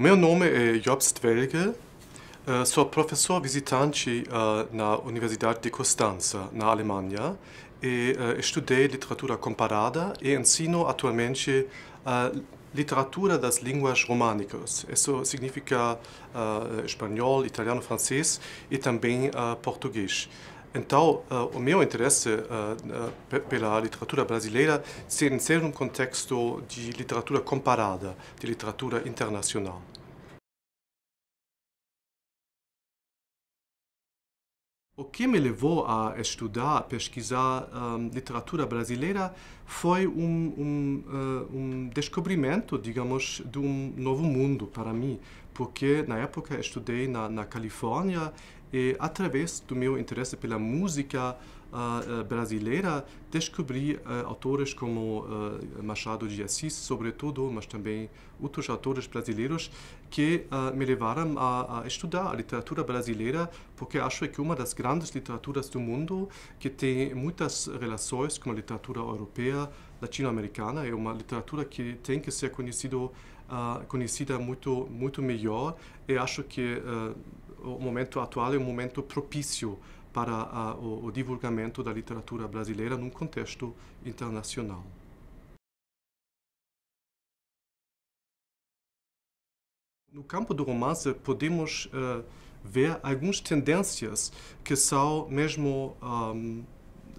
O meu nome é Jobst Velge, eh, sou professor visitante eh, na Universidade de Costanza, na Alemanha, e eh, estudei literatura comparada e ensino atualmente literatura das línguas românicas. Isso significa espanhol, italiano, francês e também português. Então, o meu interesse pela literatura brasileira se insere num contexto de literatura comparada, de literatura internacional. O que me levou a estudar, pesquisar um, literatura brasileira foi um, um, uh, um, descobrimento, digamos, de um novo mundo para mim, porque na época estudei na, na Califórnia e através do meu interesse pela música uh, brasileira, descobri uh, autores como uh, Machado de Assis, sobretudo, mas também outros autores brasileiros que me levaram a, a, estudar a literatura brasileira, porque acho que é uma das grandes literaturas do mundo, que tem muitas relações com a literatura europeia, latino-americana, é uma literatura que tem que ser conhecido, conhecida muito, muito melhor, e acho que o momento atual é um momento propício para a, o, o divulgamento da literatura brasileira num contexto internacional. No campo do romance, podemos uh, ver algumas tendências que são mesmo um, uh,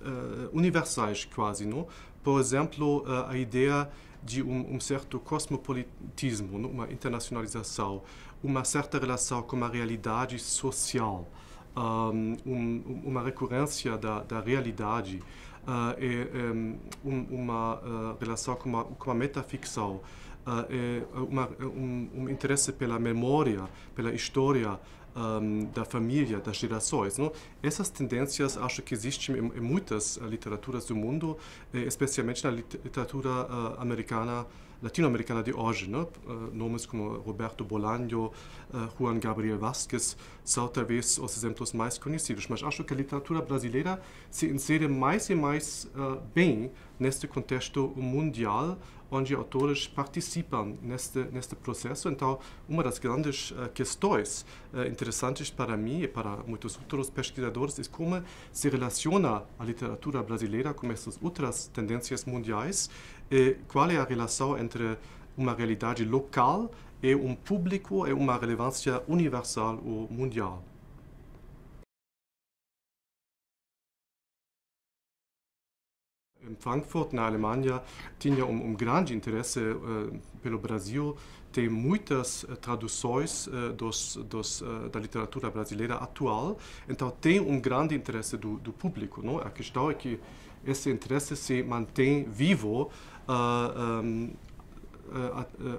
eh, universais, quase. Não? Por exemplo, uh, a ideia de um, um, certo cosmopolitismo, uma internacionalização, uma certa relação com a realidade social um, uma recorrência da, da realidade, uh, é, é, um, uma uh, relação com a, com metaficção, uh, é, uma, um, um, interesse pela memória, pela história da família, das gerações. Não? Essas tendências acho que existem em, em muitas literaturas do mundo, eh, especialmente na literatura uh, americana Latinoamericana de hoje, né? Äh, nomes como Roberto Bolanho, äh, Juan Gabriel Vázquez, são talvez os exemplos mais conhecidos. Mas acho que a literatura brasileira se insere mais e mais äh, bem neste contexto mundial, onde autores participam neste, neste processo. Então, uma das grandes uh, questões uh, interessantes para mim e para muitos outros pesquisadores é como se relaciona a literatura brasileira com essas outras tendências mundiais é qual é a relação entre uma realidade local e um público e uma relevância universal ou mundial. Em Frankfurt, na Alemanha, tinha um, um grande interesse uh, pelo Brasil. Tem muitas uh, traduções uh, dos, dos, da literatura brasileira atual, então tem um grande interesse do, do público. Não? É? A questão é que esse interesse se mantém vivo a,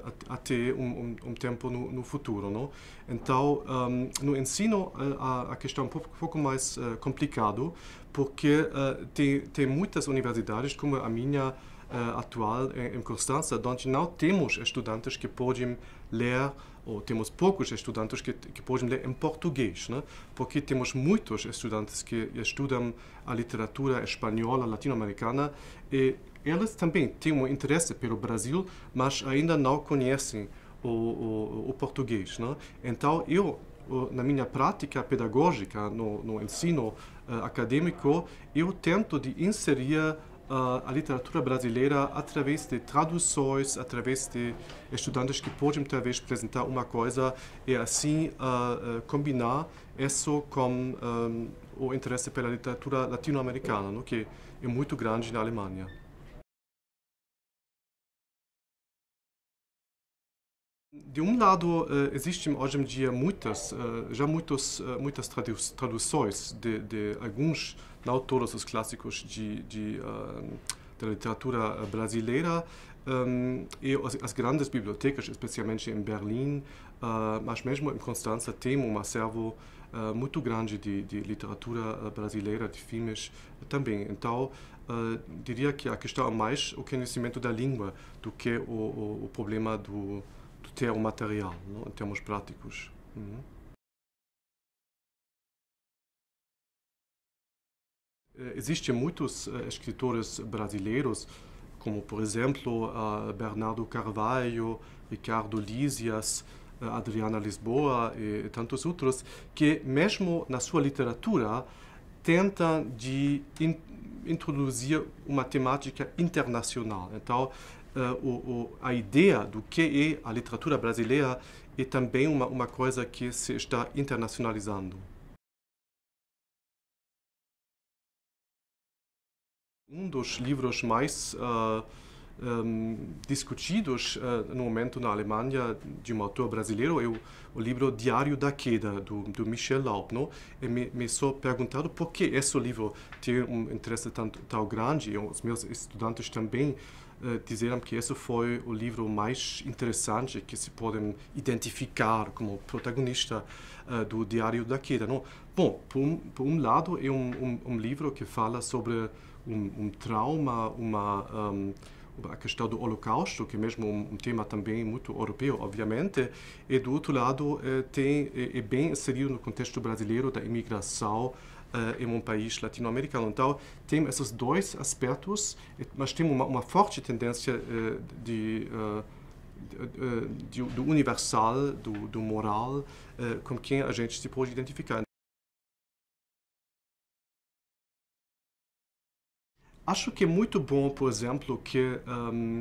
a, a, ter um, um, um tempo no, no, futuro. Não? Então, um, no ensino, a, a questão é um pouco, pouco mais uh, complicado, porque uh, tem, tem muitas universidades, como a minha, Uh, atual em, em Constança, onde não temos estudantes que podem ler, ou temos poucos estudantes que, que podem ler em português, né? porque temos muitos estudantes que estudam a literatura espanhola, latino-americana, e elas também têm um interesse pelo Brasil, mas ainda não conhecem o, o, o português. Né? Então, eu, na minha prática pedagógica, no, no ensino uh, acadêmico, eu tento de inserir uh, a literatura brasileira através de traduções, através de estudantes que podem, talvez, apresentar uma coisa e, assim, uh, combinar isso com um, o interesse pela literatura latino-americana, né? que é muito grande na Alemanha. De um lado, eh, existem hoje em dia muitas, eh, já muitos, eh, muitas traduções de, de alguns, não todos os clássicos de, de, da literatura brasileira. E as grandes bibliotecas, especialmente em Berlim, mas mesmo em Constança, têm um acervo muito grande de, de literatura brasileira, de filmes também. Então, diria que a questão é mais o conhecimento da língua do que o, o, o problema do até o material, não? em termos práticos. Uhum. Eh, existem muitos eh, escritores brasileiros, como por exemplo Bernardo Carvalho, Ricardo Lísias, eh, Adriana Lisboa e tantos outros, que mesmo na sua literatura tentam de in introduzir uma temática internacional. Então, uh, o, o, a ideia do que é a literatura brasileira é também uma, uma coisa que se está internacionalizando. Um dos livros mais uh, eh, um, eh, discutidos uh, no momento na Alemanha de um autor brasileiro é o, o livro Diário da Queda, do, do Michel Laubno. E me, me sou perguntado por que esse livro tem um interesse tão tão grande, e os meus estudantes também eh, dizeram que esse foi o livro mais interessante que se podem identificar como protagonista uh, do Diário da Queda. Não? Bom, por um, por um lado, é um, um, um, livro que fala sobre um, trauma, uma a questão do Holocausto, que é mesmo um, um tema também muito europeu, obviamente, e do outro lado eh, tem, é, é, bem inserido no contexto brasileiro da imigração eh, em um país latino-americano. Então, tem esses dois aspectos, eh, mas tem uma, uma forte tendência eh, de, de, do universal, do, do moral, com quem a gente se pode identificar. Acho que é muito bom, por exemplo, que um,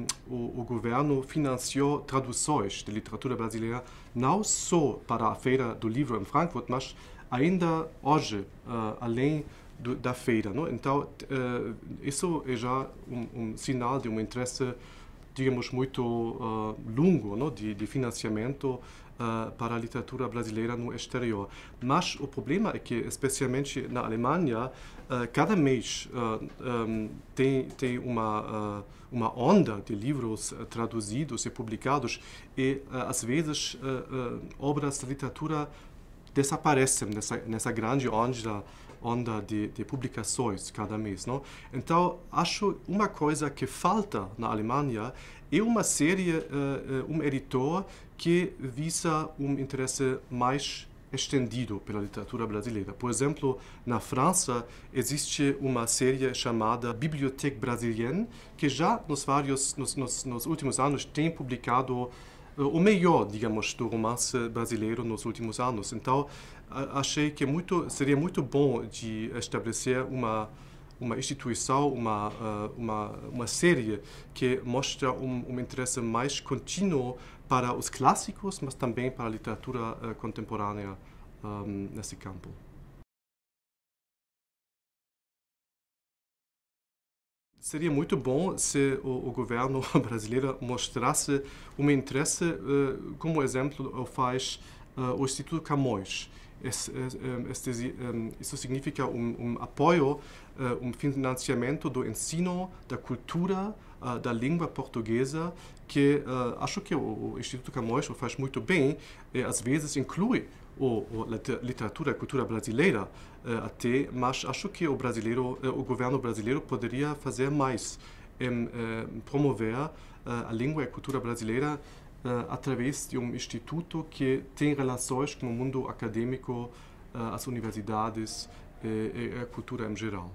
ehm, o, o, governo financiou traduções de literatura brasileira não só para a Feira do Livro em Frankfurt, mas ainda hoje, ah, além do, da feira. Não? Então, ah, isso é já um, um, sinal de um interesse, digamos, muito ah, longo não? De, de financiamento para a literatura brasileira no exterior. Mas o problema é que, especialmente na Alemanha, cada mês tem, tem uma, uma onda de livros traduzidos e publicados e, às vezes, obras de literatura desaparecem nessa, nessa grande onda, onda de, de, publicações cada mês. Não? Então, acho uma coisa que falta na Alemanha é uma série, uh, um editor que visa um interesse mais estendido pela literatura brasileira. Por exemplo, na França existe uma série chamada Bibliothèque Brasilienne, que já nos, vários, nos, nos, nos últimos anos tem publicado o melhor, digamos, do romance brasileiro nos últimos anos. Então, achei que é muito, seria muito bom de estabelecer uma uma instituição, uma, ah, uma, uma série que mostra um, um, interesse mais contínuo para os clássicos, mas também para a literatura ah, contemporânea um, ah, nesse campo. Seria muito bom se o, o governo brasileiro mostrasse um interesse, uh, como exemplo faz uh, o Instituto Camões. um, eh, isso significa um, um apoio, uh, um financiamento do ensino, da cultura, da língua portuguesa, que acho que o, o Instituto Camões faz muito bem e às vezes inclui ou, literatura e cultura brasileira eh, até, mas acho que o brasileiro, eh, o governo brasileiro poderia fazer mais em eh, promover a língua e a cultura brasileira através de um instituto que tem relações com o mundo acadêmico, as universidades e a cultura em geral.